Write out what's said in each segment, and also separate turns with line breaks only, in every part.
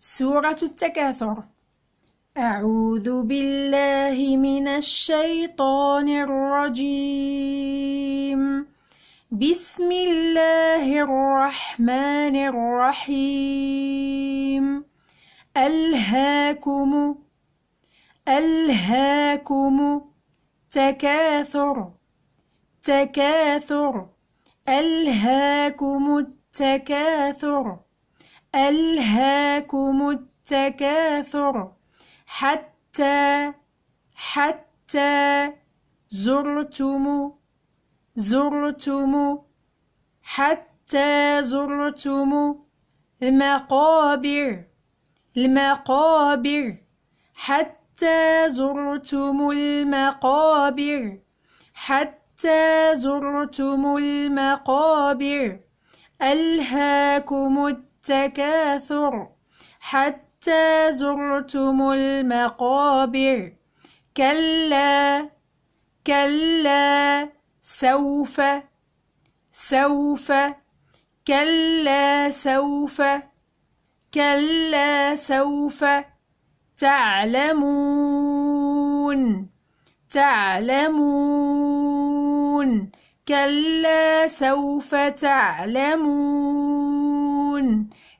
سورة التكاثر أعوذ بالله من الشيطان الرجيم بسم الله الرحمن الرحيم ألهاكم ألهاكم تكاثر تكاثر ألهاكم التكاثر ألهاكم التكاثر حتى حتى زرتم زرتم حتى زرتم المقابر المقابر حتى زرتم المقابر حتى زرتم المقابر ألهاكم التكاثر التكاثر حتى زرتم المقابر كلا كلا سوف سوف كلا سوف كلا سوف تعلمون تعلمون كلا سوف تعلمون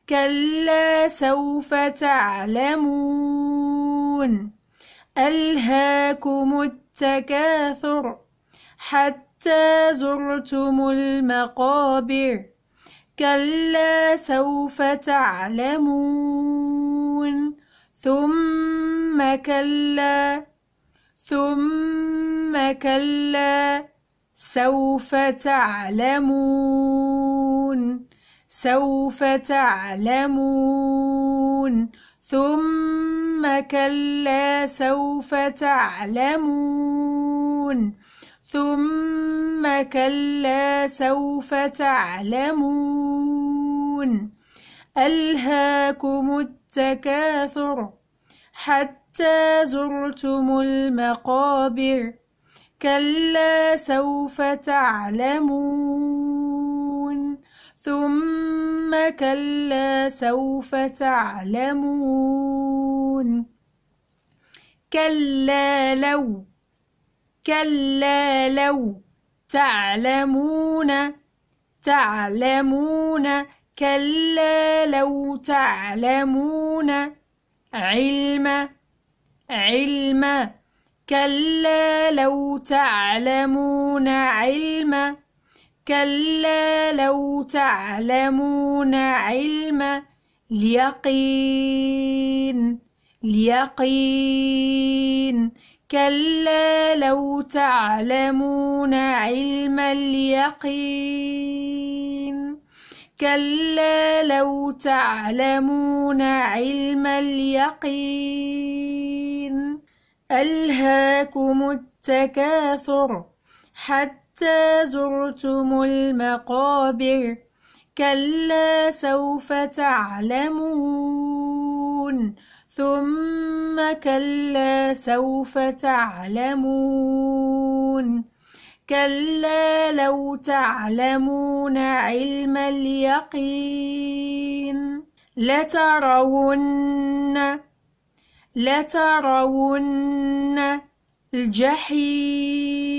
كلا سوف تعلمون ألهاكم التكاثر حتى زرتم المقابر كلا سوف تعلمون ثم كلا ثم كلا سوف تعلمون سوف تعلمون ثم كلا سوف تعلمون ثم كلا سوف تعلمون ألهاكم التكاثر حتى زرتم المقابر كلا سوف تعلمون ثم كلا سوف تعلمون كلا لو كلا لو تعلمون تعلمون كلا لو تعلمون علم علم كلا لو تعلمون علم كلا لو تعلمون علم اليقين اليقين كلا لو تعلمون علم اليقين كلا لو تعلمون علم اليقين ألهاكم التكاثر حتى حتى زرتم المقابر كلا سوف تعلمون ثم كلا سوف تعلمون كلا لو تعلمون علم اليقين لترون لترون الجحيم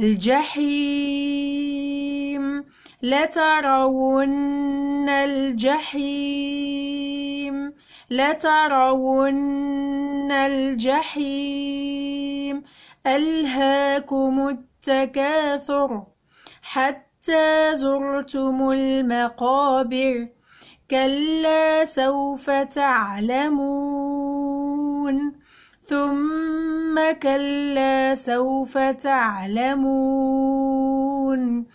الجحيم لترون الجحيم لترون الجحيم ألهاكم التكاثر حتى زرتم المقابر كلا سوف تعلمون ثم كلا سوف تعلمون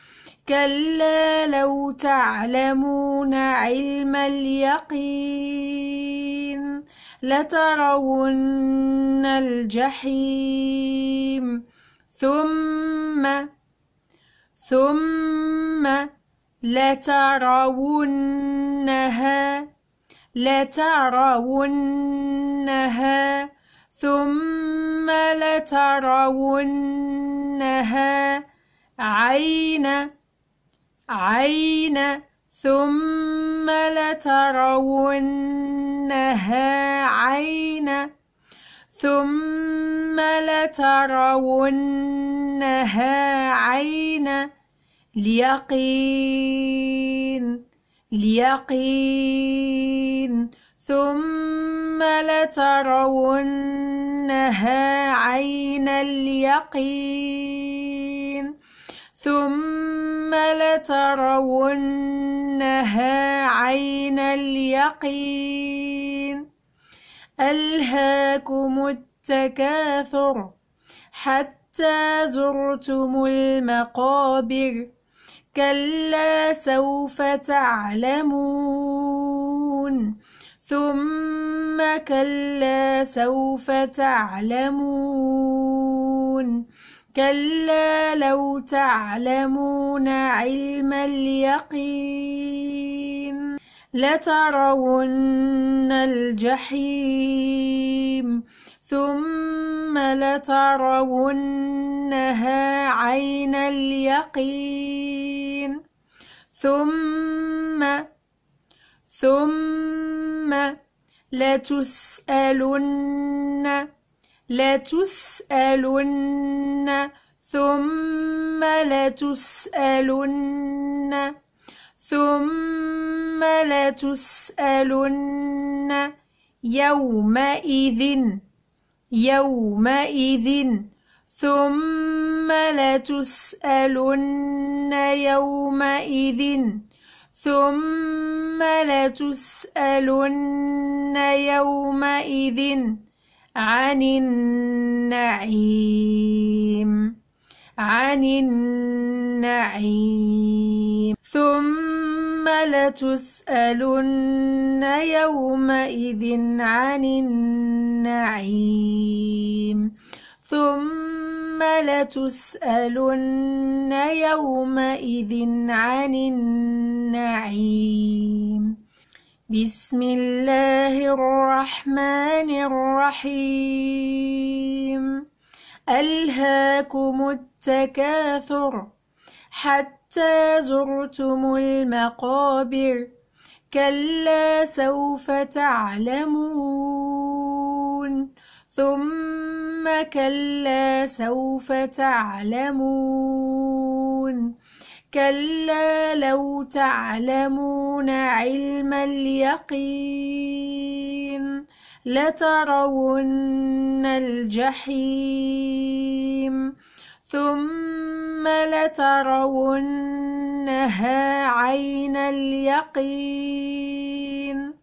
كلا لو تعلمون علم اليقين لترون الجحيم ثم ثم لترونها لترونها ثم لترونها عين عين ثم لترونها عين ثم لترونها عين اليقين اليقين ثم لترونها عين اليقين ثم لترونها عين اليقين ألهاكم التكاثر حتى زرتم المقابر كلا سوف تعلمون ثم كلا سوف تعلمون كلا لو تعلمون علم اليقين لترون الجحيم ثم لترونها عين اليقين ثم ثم لا تسألن ثم لا تسألن ثم تسألن يومئذ يومئذ ثم لا تسألن يومئذ ثم لتسألن يومئذ عن النعيم عن النعيم ثم لتسألن يومئذ عن النعيم ثم ثم لتسألن يومئذ عن النعيم بسم الله الرحمن الرحيم ألهاكم التكاثر حتى زرتم المقابر كلا سوف تعلمون ثم ثم كلا سوف تعلمون كلا لو تعلمون علم اليقين لترون الجحيم ثم لترونها عين اليقين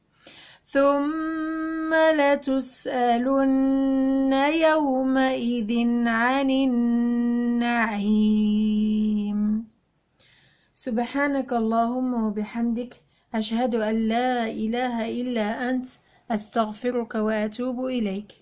ثم لتسألن يومئذ عن النعيم سبحانك اللهم وبحمدك أشهد أن لا إله إلا أنت أستغفرك وأتوب إليك